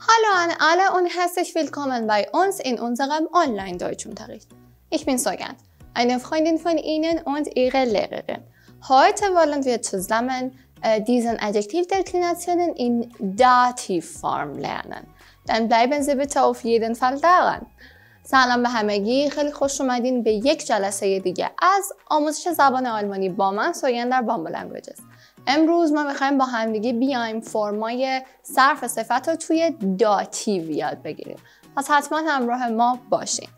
Hallo an alle und herzlich willkommen bei uns in unserem Online-Deutschunterricht. Ich bin Sogand, eine Freundin von Ihnen und Ihre Lehrerin. Heute wollen wir zusammen äh, diesen Adjektivdeklinationen in Dativform lernen. Dann bleiben Sie bitte auf jeden Fall daran. سلام به همگی خیلی خوش اومدین به یک جلسه دیگه از آموزش زبان آلمانی با من سوین در بامبو لنگویجز امروز ما میخوایم با همدیگه بیایم فرمای صرف صفت رو توی داتی یاد بگیریم پس حتما همراه ما باشین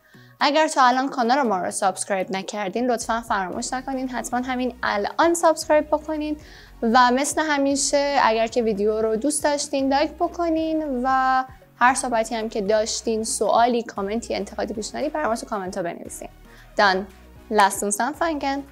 اگر تا الان کانال ما رو سابسکرایب نکردین لطفا فراموش نکنین حتما همین الان سابسکرایب بکنین و مثل همیشه اگر که ویدیو رو دوست داشتین لایک بکنین و هر صحبتی هم که داشتین سوالی کامنتی انتقادی پیشنهادی برای ما تو کامنت ها بنویسین دان سان فنگن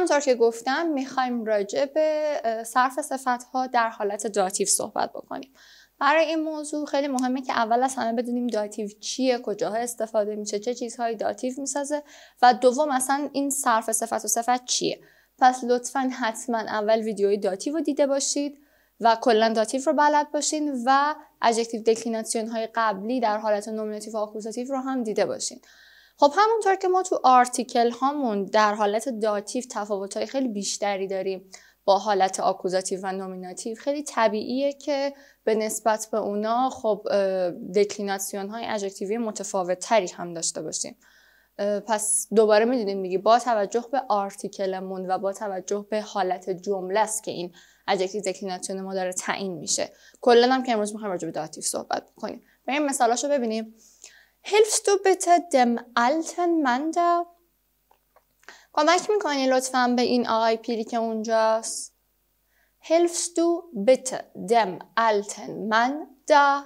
همونطور که گفتم میخوایم راجع به صرف صفت ها در حالت داتیو صحبت بکنیم برای این موضوع خیلی مهمه که اول از همه بدونیم داتیو چیه کجاها استفاده میشه چه چیزهایی داتیو میسازه و دوم اصلا این صرف صفت و صفت چیه پس لطفا حتما اول ویدیوی داتیو رو دیده باشید و کلا داتیو رو بلد باشین و اجکتیو دکلیناسیون های قبلی در حالت نومیناتیو و آکوزاتیو رو هم دیده باشین خب همونطور که ما تو آرتیکل هامون در حالت داتیو تفاوت خیلی بیشتری داریم با حالت آکوزاتیو و نومیناتیو خیلی طبیعیه که به نسبت به اونا خب دکلیناسیون های اجکتیوی متفاوت تری هم داشته باشیم پس دوباره میدونیم میگی با توجه به آرتیکلمون و با توجه به حالت جمله است که این اجکتیو دکلیناسیون ما داره تعیین میشه کلا هم که امروز میخوایم راجع به داتیو صحبت بکنیم بریم مثالاشو ببینیم hilfst du bitte dem alten Mann da؟ کمک میکنی لطفا به این آقای پیری که اونجاست؟ hilfst du bitte dem alten Mann da?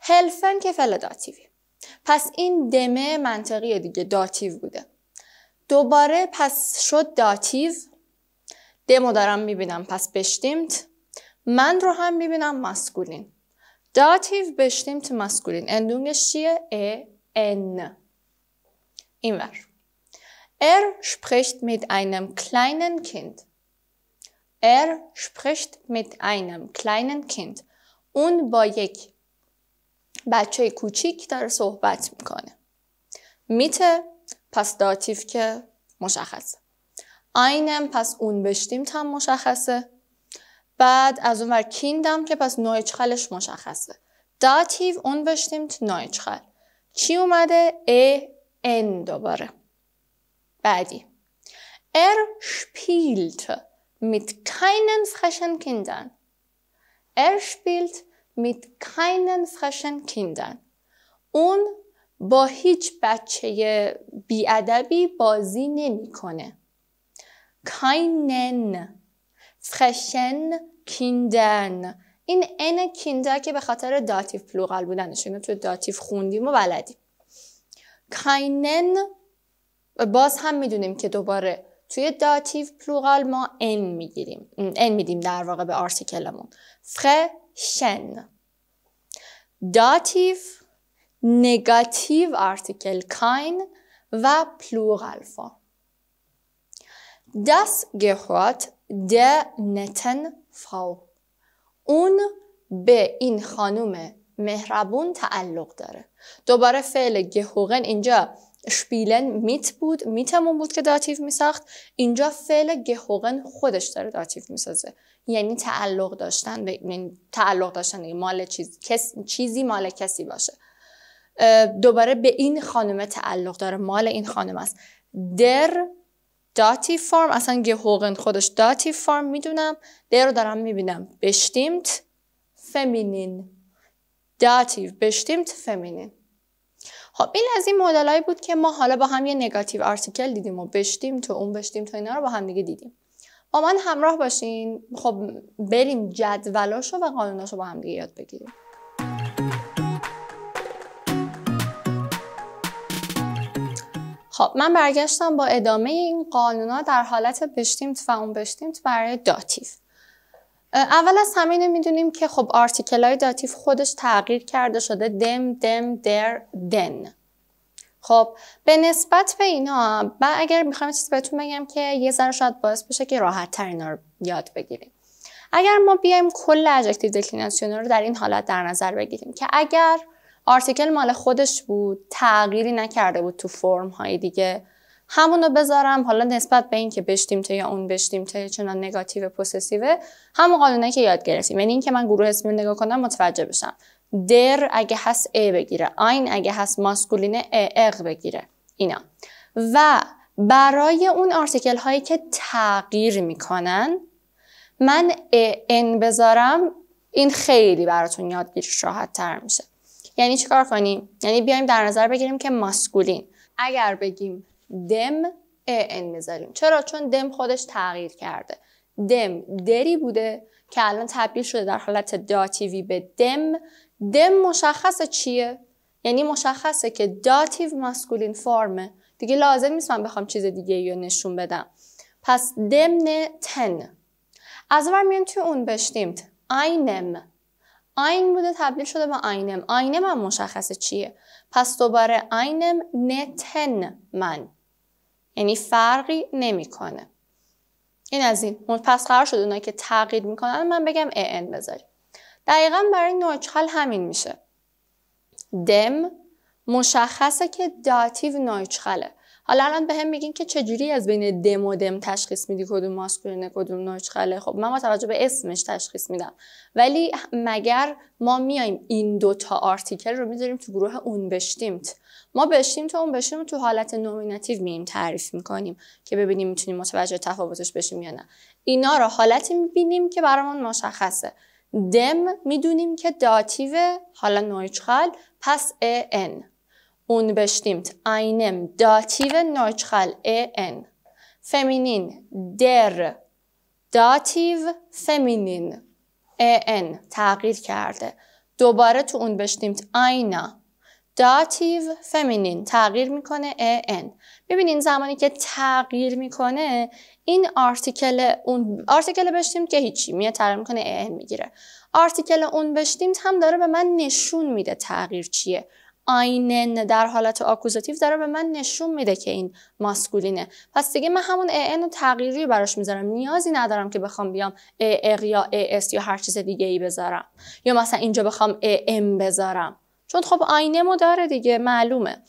helfen که فل داتیوی پس این دمه منطقی دیگه داتیو بوده دوباره پس شد داتیو دمو دارم میبینم پس بشتیمت من رو هم میبینم مسکولین بشتیم تو مسکولین اندونگش چیه؟ ا ان اینور ار شپرشت میت اینم کلینن کند ار شپرشت میت اینم کلینن کند اون با یک بچه کوچیک داره صحبت میکنه. میته پس داتیف که مشخصه. اینم پس اون بشتیم تا مشخصه. بعد از اون ور کیندم که پس نویچخلش مشخصه داتیو اون بشتیم تو نویچخل چی اومده؟ ا ان دوباره بعدی ار شپیلت میت keinen فرشن Kindern. ار شپیلت میت keinen فرشن Kindern. اون با هیچ بچه بیادبی بازی نمیکنه. کینن فرشن کیندن این ان کینده که به خاطر داتیف پلورال بودنش اینو تو داتیف خوندیم و بلدیم کاینن باز هم میدونیم که دوباره توی داتیف پلورال ما ان میگیریم ان میدیم در واقع به آرتیکلمون فرشن داتیو نگاتیو آرتیکل کاین و پلورال فا داس گهوات ده نتن فاو اون به این خانم مهربون تعلق داره دوباره فعل گهوغن اینجا شپیلن میت بود میتمون بود که داتیف میساخت اینجا فعل گهوغن خودش داره داتیف میسازه یعنی تعلق داشتن به... یعنی تعلق داشتن یعنی مال چیز... چیزی مال کسی باشه دوباره به این خانم تعلق داره مال این خانم است در داتی فرم اصلا یه خودش داتی فارم میدونم ده رو دارم میبینم بشتیمت فمینین داتی بشتیمت فمینین خب این از این مدلایی بود که ما حالا با هم یه نگاتیو آرتیکل دیدیم و بشتیم تو اون بشتیم تو اینا رو با هم دیگه دیدیم با من همراه باشین خب بریم جدولاشو و قانوناشو با هم دیگه یاد بگیریم خب من برگشتم با ادامه این قانونا در حالت بشتیمت و اون بشتیمت برای داتیف اول از همینه میدونیم که خب آرتیکل های داتیف خودش تغییر کرده شده دم دم در دن خب به نسبت به اینا اگر میخوام چیزی بهتون بگم که یه ذره شاید باعث بشه که راحت تر اینا رو یاد بگیریم اگر ما بیایم کل اجکتیو دکلیناسیون رو در این حالت در نظر بگیریم که اگر آرتیکل مال خودش بود تغییری نکرده بود تو فرم های دیگه همونو بذارم حالا نسبت به اینکه بشتیمته یا اون تا چنان نگاتیو پوسسیو همون قانونه که یاد گرفتیم یعنی اینکه من گروه اسمی رو نگاه کنم متوجه بشم در اگه هست ا بگیره آین اگه هست ماسکولینه ا اق بگیره اینا و برای اون آرتیکل هایی که تغییر میکنن من ان بذارم این خیلی براتون یادگیری راحت تر میشه یعنی چیکار کنیم یعنی بیایم در نظر بگیریم که ماسکولین اگر بگیم دم ان میذاریم چرا چون دم خودش تغییر کرده دم دری بوده که الان تبدیل شده در حالت داتیوی به دم دم مشخص چیه یعنی مشخصه که داتیو ماسکولین فرمه دیگه لازم نیست من بخوام چیز دیگه رو نشون بدم پس دمن تن از اون میان توی اون بشتیمت اینم آین بوده تبدیل شده به آینم آینم هم مشخصه چیه پس دوباره آینم نتن من یعنی فرقی نمیکنه این از این پس قرار شد اونایی که تغییر میکنن من بگم ان بذاریم دقیقا برای نوچخال همین میشه دم مشخصه که داتیو نویچخله حالا الان به هم میگین که چجوری از بین دم و دم تشخیص میدی کدوم ماسکولینه کدوم نوچخله خب من با توجه به اسمش تشخیص میدم ولی مگر ما میایم این دوتا آرتیکل رو میذاریم تو گروه اون بشتیمت ما بشتیم تو اون بشتیم تو حالت نومیناتیو میایم تعریف میکنیم که ببینیم میتونیم متوجه تفاوتش بشیم یا نه اینا رو حالتی میبینیم که برامون مشخصه دم میدونیم که داتیو حالا نویچخل پس ان Un bestimmt einem Dative neutral en. Feminin der داتیو فمینین ان تغییر کرده دوباره تو اون بشتیمت اینا داتیو فمینین تغییر میکنه ان ببینین زمانی که تغییر میکنه این آرتیکل اون آرتیکل بشتیم که هیچی میاد تغییر میکنه ان میگیره آرتیکل اون بشتیم هم داره به من نشون میده تغییر چیه آینن در حالت آکوزاتیو داره به من نشون میده که این ماسکولینه پس دیگه من همون ان تغییری براش میذارم نیازی ندارم که بخوام بیام اق یا اس یا هر چیز دیگه ای بذارم یا مثلا اینجا بخوام ام بذارم چون خب آینه مو داره دیگه معلومه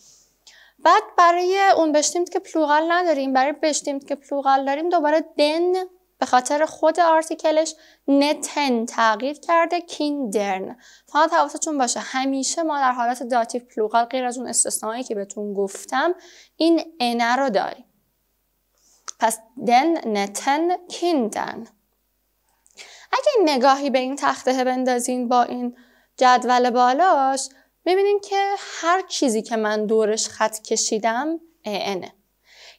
بعد برای اون بشتیمت که پلوغل نداریم برای بشتیمت که پلوغل داریم دوباره دن به خاطر خود آرتیکلش نتن تغییر کرده کیندرن فقط حواستون باشه همیشه ما در حالت داتیو پلوغال غیر از اون استثنایی که بهتون گفتم این انه رو داریم پس دن نتن کیندن اگه نگاهی به این تخته بندازین با این جدول بالاش میبینین که هر چیزی که من دورش خط کشیدم انه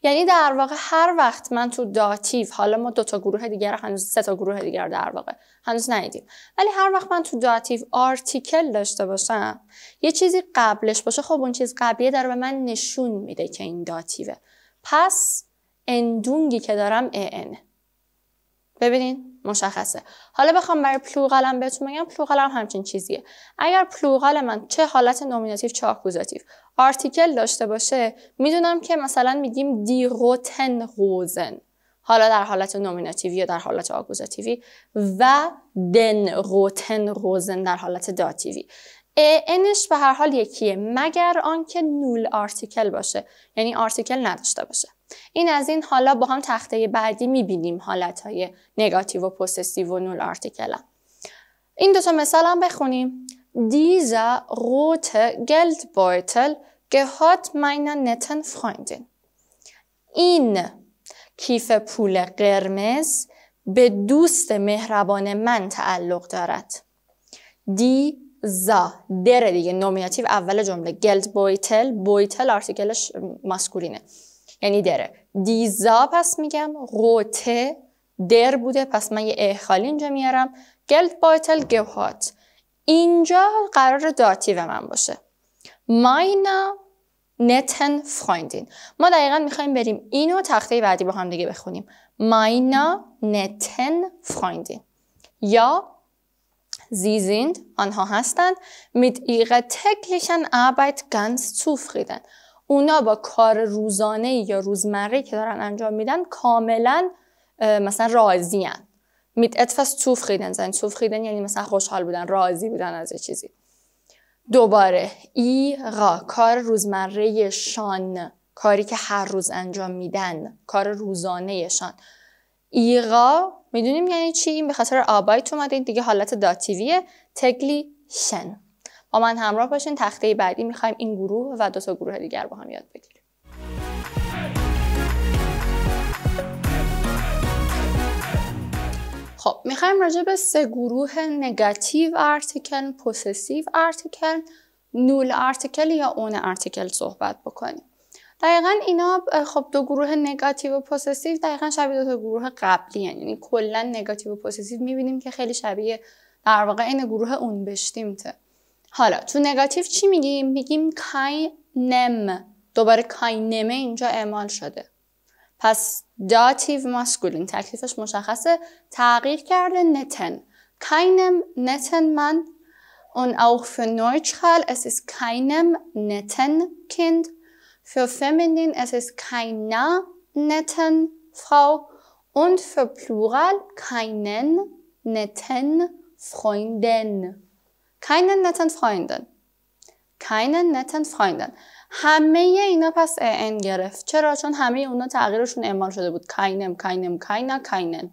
یعنی در واقع هر وقت من تو داتیو حالا ما دو تا گروه دیگر هنوز سه تا گروه دیگر در واقع هنوز ندیدیم ولی هر وقت من تو داتیو آرتیکل داشته باشم یه چیزی قبلش باشه خب اون چیز قبلیه داره به من نشون میده که این داتیوه پس اندونگی که دارم ان ببینین مشخصه حالا بخوام برای پلوغالم بهتون بگم پلوغالم همچین چیزیه اگر پلوغال من چه حالت نومیناتیو چه آکوزاتیو آرتیکل داشته باشه میدونم که مثلا میگیم دی روتن روزن حالا در حالت نومیناتیوی یا در حالت آگوزاتیو و دن روتن روزن در حالت داتیوی انش به هر حال یکیه مگر آنکه نول آرتیکل باشه یعنی آرتیکل نداشته باشه این از این حالا با هم تخته بعدی میبینیم حالت های نگاتیو و پوسسیو و نول آرتیکل هم. این دوتا مثال هم بخونیم Dieser rote Geldbeutel gehört meiner netten Freundin. این کیف پول قرمز به دوست مهربان من تعلق دارد. دی زا در دیگه نومیاتیو اول جمله گلد بویتل بویتل آرتیکلش ماسکولینه یعنی دره دیزا پس میگم روته در بوده پس من یه احخالی اینجا میارم گلد بایتل گهات اینجا قرار به من باشه ماینا نتن فرویندین ما دقیقا میخوایم بریم اینو تخته بعدی با هم دیگه بخونیم ماینا نتن فرویندین یا زیزیند آنها هستند, میت ایغه تکلیشن Arbeit ganz zufrieden. اونا با کار روزانه یا روزمره که دارن انجام میدن کاملا مثلا هن. mit etwas zufrieden sein zufrieden یعنی مثلا خوشحال بودن راضی بودن از چیزی دوباره ایغا کار روزمره شان کاری که هر روز انجام میدن کار روزانه شان ایغا میدونیم یعنی چی این به خاطر آبایت اومده دیگه حالت داتیویه تگلی شن با من همراه باشین تخته بعدی میخوایم این گروه و دو تا گروه دیگر با هم یاد بگیریم خب میخوایم راجع به سه گروه نگاتیو ارتیکل، پوسسیو ارتیکل، نول ارتیکل یا اون ارتیکل صحبت بکنیم. دقیقا اینا خب دو گروه نگاتیو و پوسسیو دقیقا شبیه دو تا گروه قبلی هن. یعنی کلا نگاتیو و پوسسیو میبینیم که خیلی شبیه در واقع این گروه اون بشتیمته حالا تو نگاتیو چی میگیم؟ میگیم کای نم دوباره کای نمه اینجا اعمال شده پس داتیو ماسکولین تکلیفش مشخصه تغییر کرده نتن keinem netten Mann und auch für neutral es ist keinem netten Kind. Für feminin es ist keiner netten Frau und für plural keinen netten Freunden. Keinen netten Freunden. Keinen netten Freunden. همه اینا پس ان گرفت چرا چون همه اونا تغییرشون اعمال شده بود کاینم کاینم کاینا کاینن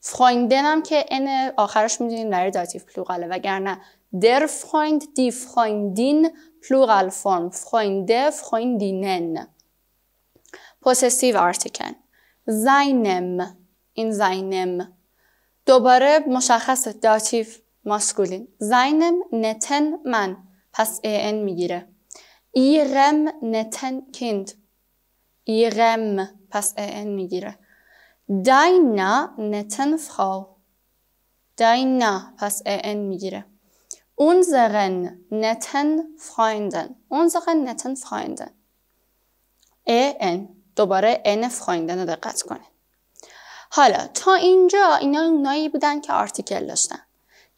فرویندن هم که ان آخرش میدونین در داتیو پلوغاله وگرنه در فرویند دی فرویندین پلوغال فرم فروینده فرویندینن پوسسیو آرتیکن زینم این زینم دوباره مشخص داتیو ماسکولین زینم نتن من پس ان میگیره ایرم نتن کند ایرم پس این میگیره داینا نتن فراو داینا پس این میگیره unseren netten Freunden. Unseren نتن Freunden. این e دوباره ان Freunden رو دقت کنید. حالا تا اینجا اینا اونایی بودن که آرتیکل داشتن.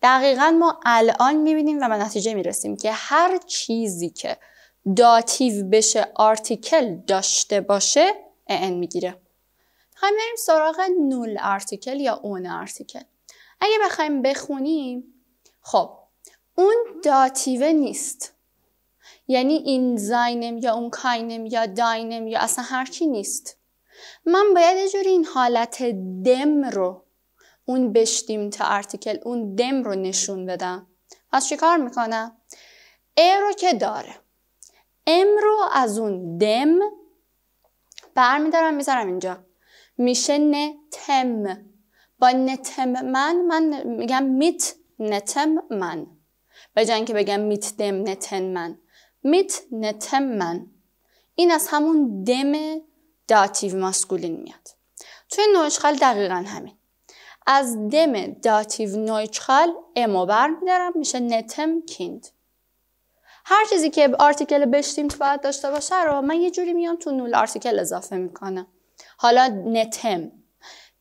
دقیقا ما الان میبینیم و به نتیجه میرسیم که هر چیزی که داتیو بشه آرتیکل داشته باشه ان میگیره هم خب، بریم سراغ نول آرتیکل یا اون آرتیکل اگه بخوایم بخونیم خب اون داتیو نیست یعنی این زاینم یا اون کاینم یا داینم یا اصلا کی نیست من باید یه جوری این حالت دم رو اون بشتیم تا ارتیکل اون دم رو نشون بدم پس چیکار میکنم ا رو که داره ام رو از اون دم برمیدارم میذارم اینجا میشه نتم با نتم من من میگم میت نتم من به جای که بگم میت دم نتن من میت نتم من این از همون دم داتیو ماسکولین میاد توی نوشخال دقیقا همین از دم داتیو نویچخال امو برمیدارم میشه نتم کیند هر چیزی که آرتیکل تو باید داشته باشه رو من یه جوری میام تو نول آرتیکل اضافه میکنم حالا نتم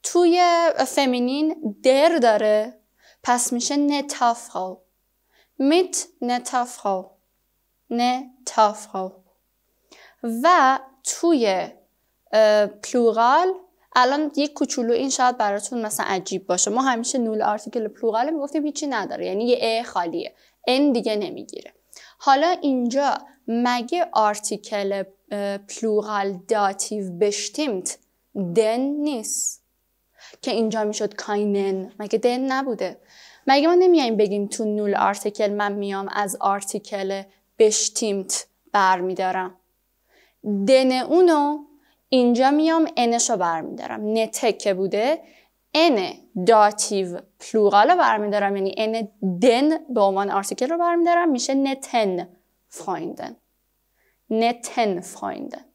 توی فمینین در داره پس میشه نتافخو میت نتافخو نتافخو و توی پلورال الان یک کوچولو این شاید براتون مثلا عجیب باشه ما همیشه نول آرتیکل پلورال میگفتیم هیچی نداره یعنی یه ا خالیه ان دیگه نمیگیره حالا اینجا مگه آرتیکل پلورال داتیو بشتیمت دن نیست که اینجا میشد کاینن مگه دن نبوده مگه ما نمیایم بگیم تو نول آرتیکل من میام از آرتیکل بشتیمت برمیدارم دن اونو اینجا میام انشو برمیدارم نته که بوده ان داتیو پلورال رو برمیدارم یعنی ان دن به عنوان آرتیکل رو برمیدارم میشه نتن فایندن نتن فایندن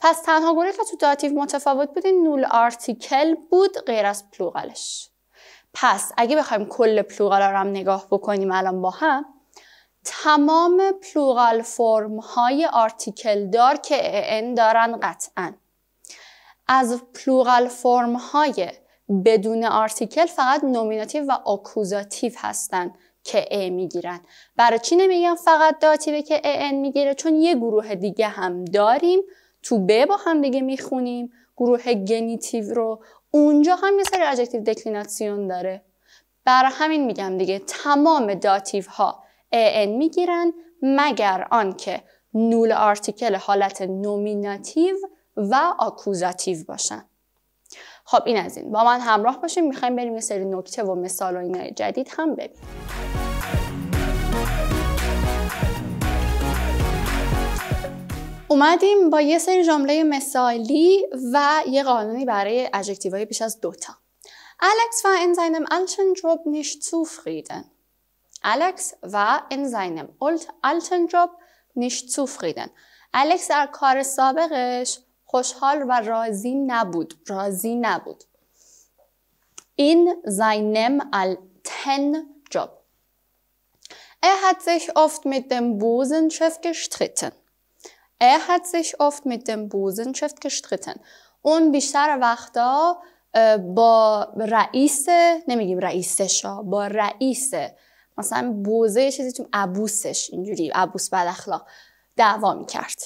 پس تنها گروه که تو داتیو متفاوت بود این نول آرتیکل بود غیر از پلورالش پس اگه بخوایم کل پلورال رو هم نگاه بکنیم الان با هم تمام پلورال فرم های آرتیکل دار که ان دارن قطعا از پلورال فرم های بدون آرتیکل فقط نومیناتیو و آکوزاتیو هستن که ا میگیرن برای چی نمیگم فقط داتیوه که ان میگیره چون یه گروه دیگه هم داریم تو ب با هم دیگه میخونیم گروه گنیتیو رو اونجا هم یه سری اجکتیو دکلیناسیون داره برای همین میگم دیگه تمام داتیو ها ان میگیرن مگر آنکه نول آرتیکل حالت نومیناتیو و آکوزاتیو باشن خب این از این با من همراه باشیم میخوایم بریم یه سری نکته و مثال و اینا جدید هم ببینیم اومدیم با یه سری جمله مثالی و یه قانونی برای اجکتیوهای بیش از دوتا Alex war in seinem alten Job nicht zufrieden. Alex war in seinem alten Job nicht zufrieden. در کار سابقش خوشحال و راضی نبود راضی نبود این seinem alten Job. Er hat sich oft mit dem Busenchef gestritten. Er hat sich oft mit dem Busenchef gestritten. اون بیشتر وقتا با رئیس نمیگیم رئیسش ها با رئیس مثلا بوزه یه چیزی تو عبوسش اینجوری عبوس بد اخلاق دعوا میکرد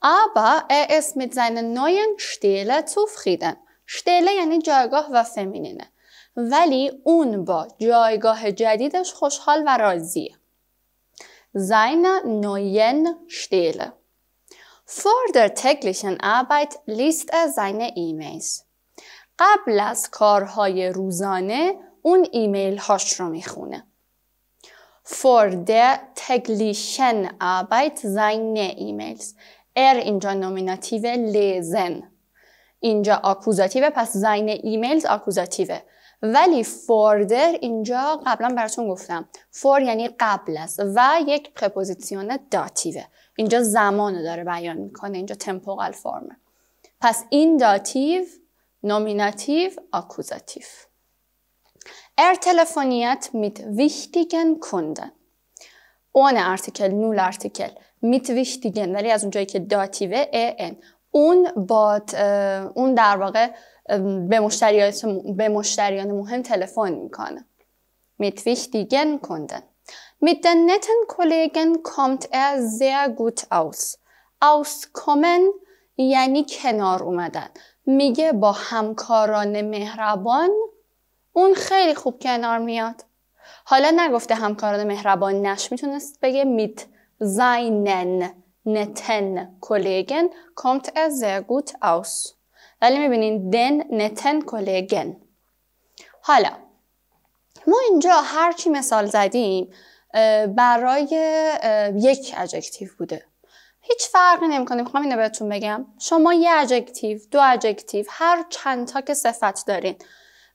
aber er ist mit seiner neuen Stelle zufrieden. Stelle یعنی جایگاه و فمینینه. ولی اون با جایگاه جدیدش خوشحال و راضیه. Seine neuen Stelle. Vor der täglichen Arbeit liest er seine E-Mails. قبل از کارهای روزانه اون ایمیل هاش رو میخونه. Vor der täglichen Arbeit seine E-Mails. ار اینجا نومیناتیو لزن اینجا آکوزاتیو پس زین ایمیلز آکوزاتیوه ولی فوردر اینجا قبلا براتون گفتم فور یعنی قبل است و یک پرپوزیسیون داتیوه اینجا زمان داره بیان میکنه اینجا تمپورال فرمه پس این داتیو نومیناتیو آکوزاتیو ار telefoniert mit wichtigen کندن on artikel, نول artikel mit wichtigen ولی از اونجایی که داتیوه ان اون با اون در واقع به مشتریان به مشتریان مهم تلفن میکنه mit wichtigen میت دن نتن کلیگن کامت kommt er sehr اوس aus کومن یعنی کنار اومدن میگه با همکاران مهربان اون خیلی خوب کنار میاد حالا نگفته همکاران مهربان نش میتونست بگه میت زاینن نتن کلیگن کمت از گوت اوس ولی میبینین دن نتن کلیگن حالا ما اینجا هرچی مثال زدیم برای یک اجکتیو بوده هیچ فرقی نمیکنه میخوام اینو بهتون بگم شما یه اجکتیو دو اجکتیو هر چند تا که صفت دارین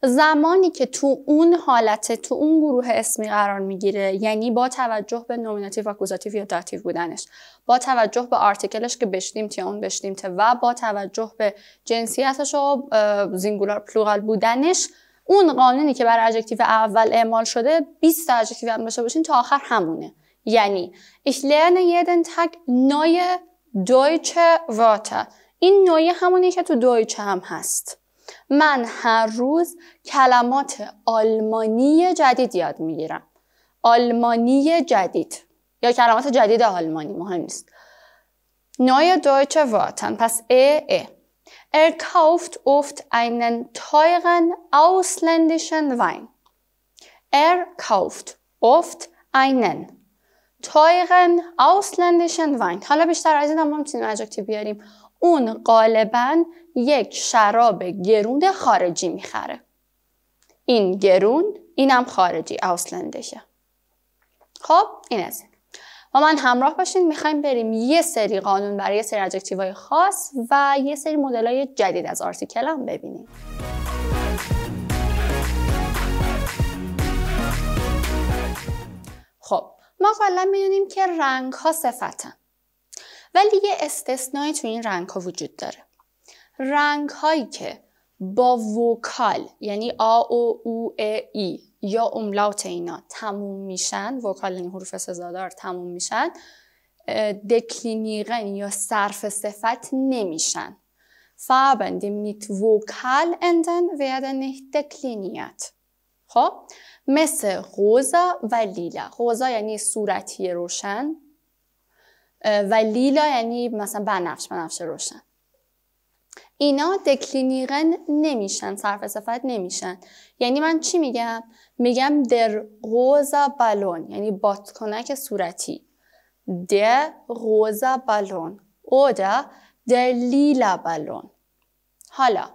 زمانی که تو اون حالت تو اون گروه اسمی قرار میگیره یعنی با توجه به نومیناتیو اکوزاتیو یا داتیو بودنش با توجه به آرتیکلش که بشنیمت یا اون بشنیمته و با توجه به جنسیتش و زینگولار پلورال بودنش اون قانونی که بر اجکتیو اول اعمال شده 20 تا اجکتیو هم داشته باشین تا آخر همونه یعنی ich lerne jeden Tag neue deutsche Wörter این نوعی همونی که تو دویچه هم هست من هر روز کلمات آلمانی جدید یاد میگیرم آلمانی جدید یا کلمات جدید آلمانی مهم نیست Neue دویچه واتن. پس ای ای Er kauft oft einen teuren ausländischen Wein. Er kauft oft einen teuren ausländischen Wein. حالا بیشتر از این هم میتونیم بیاریم. اون غالبا یک شراب گرون خارجی میخره این گرون اینم خارجی اوسلندشه خب این از با من همراه باشین میخوایم بریم یه سری قانون برای یه سری های خاص و یه سری های جدید از آرتیکل هم ببینیم خب ما قبلا میدونیم که رنگ ها صفتن ولی یه استثنایی تو این رنگ ها وجود داره رنگ هایی که با وکال یعنی آ او او ا ای یا املاوت اینا تموم میشن وکال این یعنی حروف سزادار تموم میشن دکلینیغن یا صرف صفت نمیشن Farben, die mit Vokal enden, werden nicht خب مثل غوزا و لیلا غوزا یعنی صورتی روشن و لیلا یعنی مثلا بنفش بنفش روشن اینا دکلینیرن نمیشن صرف صفت نمیشن یعنی من چی میگم میگم در غوزا بالون یعنی باتکنک صورتی در غوزا بالون اودا در لیلا بالون حالا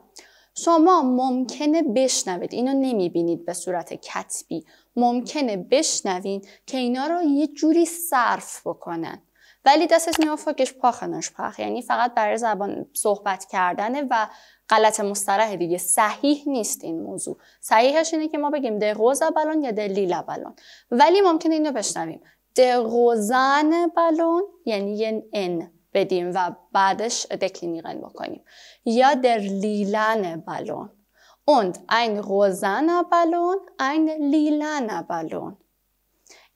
شما ممکنه بشنوید اینو نمیبینید به صورت کتبی ممکنه بشنوین که اینا رو یه جوری صرف بکنن ولی از نیافا gesprochene Sprache یعنی فقط برای زبان صحبت کردنه و غلط مسترح دیگه صحیح نیست این موضوع صحیحش اینه که ما بگیم در روزا بلون یا د لیلا بلون ولی ممکنه اینو بشنویم در روزن بلون یعنی یه ان بدیم و بعدش دکلینیقن بکنیم یا در لیلن بلون und این rosaner بلون این lilaner بلون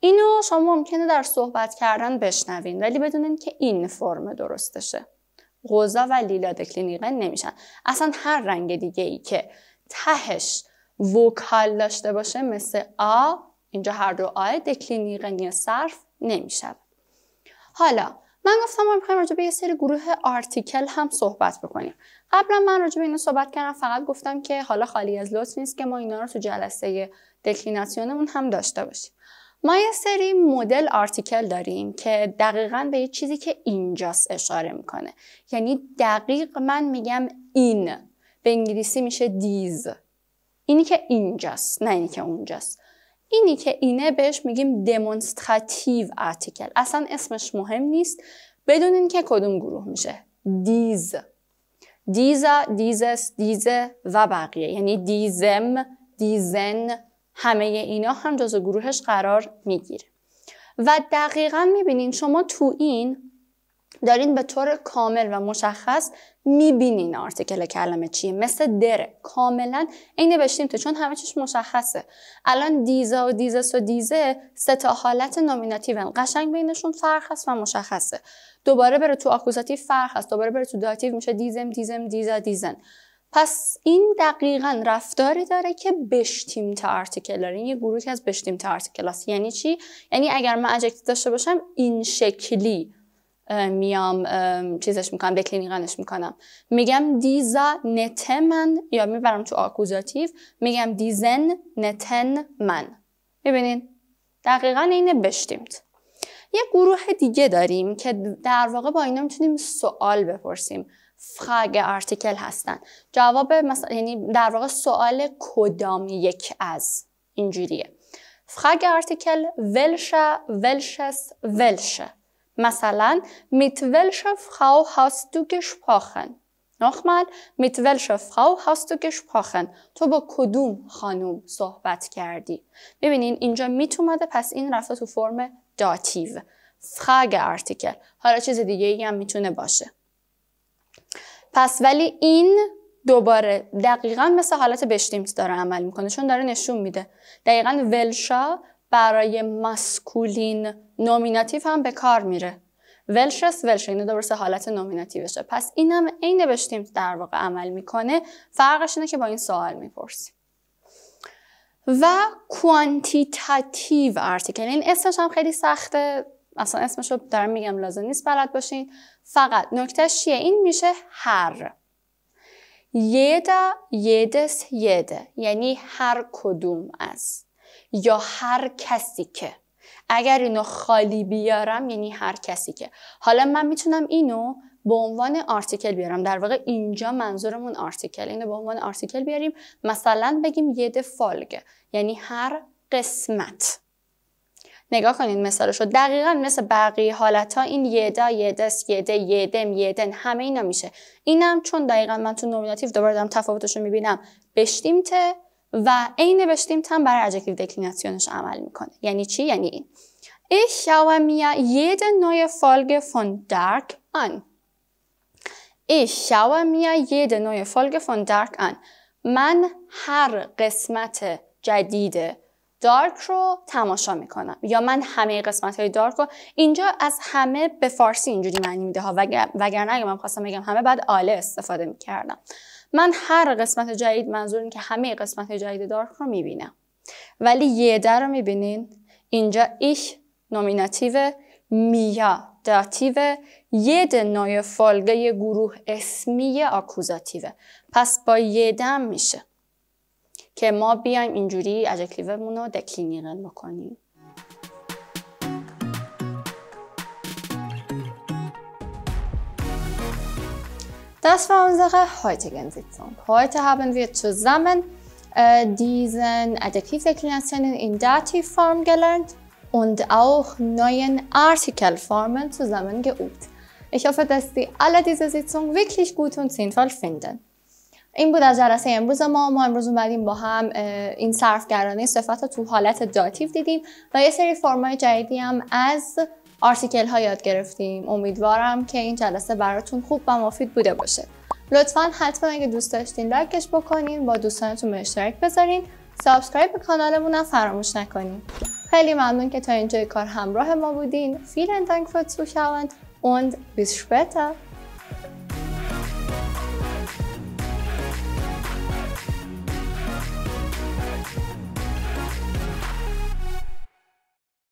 اینو شما ممکنه در صحبت کردن بشنوین ولی بدونین که این فرم درستشه غوزا و لیلا دکلینیقه نمیشن اصلا هر رنگ دیگه ای که تهش وکال داشته باشه مثل آ اینجا هر دو آ دکلینیقه صرف نمیشن حالا من گفتم ما میخوایم راجع به یه سری گروه آرتیکل هم صحبت بکنیم قبلا من راجع به اینو صحبت کردم فقط گفتم که حالا خالی از لطف نیست که ما اینا رو تو جلسه دکلیناسیونمون هم داشته باشیم ما یه سری مدل آرتیکل داریم که دقیقا به یه چیزی که اینجاست اشاره میکنه یعنی دقیق من میگم این به انگلیسی میشه دیز اینی که اینجاست نه اینی که اونجاست اینی که اینه بهش میگیم دمونستراتیو آرتیکل اصلا اسمش مهم نیست بدون که کدوم گروه میشه دیز دیزا دیزس دیزه و بقیه یعنی دیزم دیزن همه اینا هم جزو گروهش قرار میگیره و دقیقا میبینین شما تو این دارین به طور کامل و مشخص میبینین آرتیکل کلمه چیه مثل دره کاملا عین تو چون همه چیش مشخصه الان دیزه و دیزس و دیزه سه تا حالت نامیناتیو قشنگ بینشون فرق هست و مشخصه دوباره بره تو آکوزاتیو فرق هست دوباره بره تو داتیو میشه دیزم دیزم دیزا دیزن پس این دقیقا رفتاری داره که بشتیم تا آرتیکل داره این یه گروهی از بشتیم تا آرتیکل هست. یعنی چی یعنی اگر من اجکتی داشته باشم این شکلی میام چیزش میکنم دکلینیقانش میکنم میگم دیزا نتمن یا میبرم تو آکوزاتیو میگم دیزن نتن من میبینین دقیقا اینه بشتیمت یه گروه دیگه داریم که در واقع با اینا میتونیم سوال بپرسیم فرگ آرتیکل هستن جواب مثلا یعنی در واقع سوال کدام یک از اینجوریه فرگ آرتیکل ولشه ولشس ولشه مثلا میت ولشه Frau hast du نخمل nochmal mit welcher Frau hast تو با کدوم خانوم صحبت کردی ببینین اینجا میت اومده پس این رفته تو فرم داتیو فرگ آرتیکل حالا چیز دیگه ای هم میتونه باشه پس ولی این دوباره دقیقا مثل حالت بشتیمت داره عمل میکنه چون داره نشون میده دقیقا ولشا برای مسکولین نومیناتیو هم به کار میره ولشس ولش اینو درست حالت نومیناتیوشه پس اینم عین بشتیمت در واقع عمل میکنه فرقش اینه که با این سوال میپرسیم و کوانتیتاتیو آرتیکل این اسمش هم خیلی سخته اصلا اسمش رو دارم میگم لازم نیست بلد باشین فقط نکتهش چیه این میشه هر یدا یدس یده یعنی هر کدوم از یا هر کسی که اگر اینو خالی بیارم یعنی هر کسی که حالا من میتونم اینو به عنوان آرتیکل بیارم در واقع اینجا منظورمون آرتیکل اینو به عنوان آرتیکل بیاریم مثلا بگیم ید فالگه یعنی هر قسمت نگاه کنید مثالش رو دقیقا مثل بقیه حالت ها این یده، یدس یده یدم یدن همه اینا میشه اینم چون دقیقا من تو نومیناتیو دوباره دارم تفاوتش رو میبینم بشتیمته و عین بشتیمت هم برای اجکتیو دکلیناسیونش عمل میکنه یعنی چی یعنی این Ich یه mir jede neue Folge von Dark an. Ich schaue mir jede neue Folge von Dark من هر قسمت جدید دارک رو تماشا میکنم یا من همه قسمت های دارک رو اینجا از همه به فارسی اینجوری معنی میده ها وگر... وگرنه اگه من خواستم بگم همه بعد آله استفاده میکردم من هر قسمت جدید منظور این که همه قسمت های جدید دارک رو میبینم ولی یه در رو میبینین اینجا ایش نومیناتیو میا داتیو ید نوی فولگه گروه اسمی آکوزاتیوه پس با دم میشه که ما بیایم اینجوری اجکتیومون رو دکلینیرل بکنیم Das war unsere heutige Sitzung. Heute haben wir zusammen äh, diesen Adjektivdeklinationen in Dativform gelernt und auch neuen Artikelformen zusammen geübt. Ich hoffe, dass Sie alle diese Sitzung wirklich gut und sinnvoll finden. این بود از جلسه امروز ما ما امروز اومدیم با هم این صرفگرانه صفت رو تو حالت داتیو دیدیم و یه سری فرمای جدیدی هم از آرتیکل ها یاد گرفتیم امیدوارم که این جلسه براتون خوب و مفید بوده باشه لطفا حتما اگه دوست داشتین لایکش بکنین با دوستانتون به اشتراک بذارین سابسکرایب به کانالمون هم فراموش نکنین خیلی ممنون که تا اینجای کار همراه ما بودین فیلن دانک فور زوشاوند und bis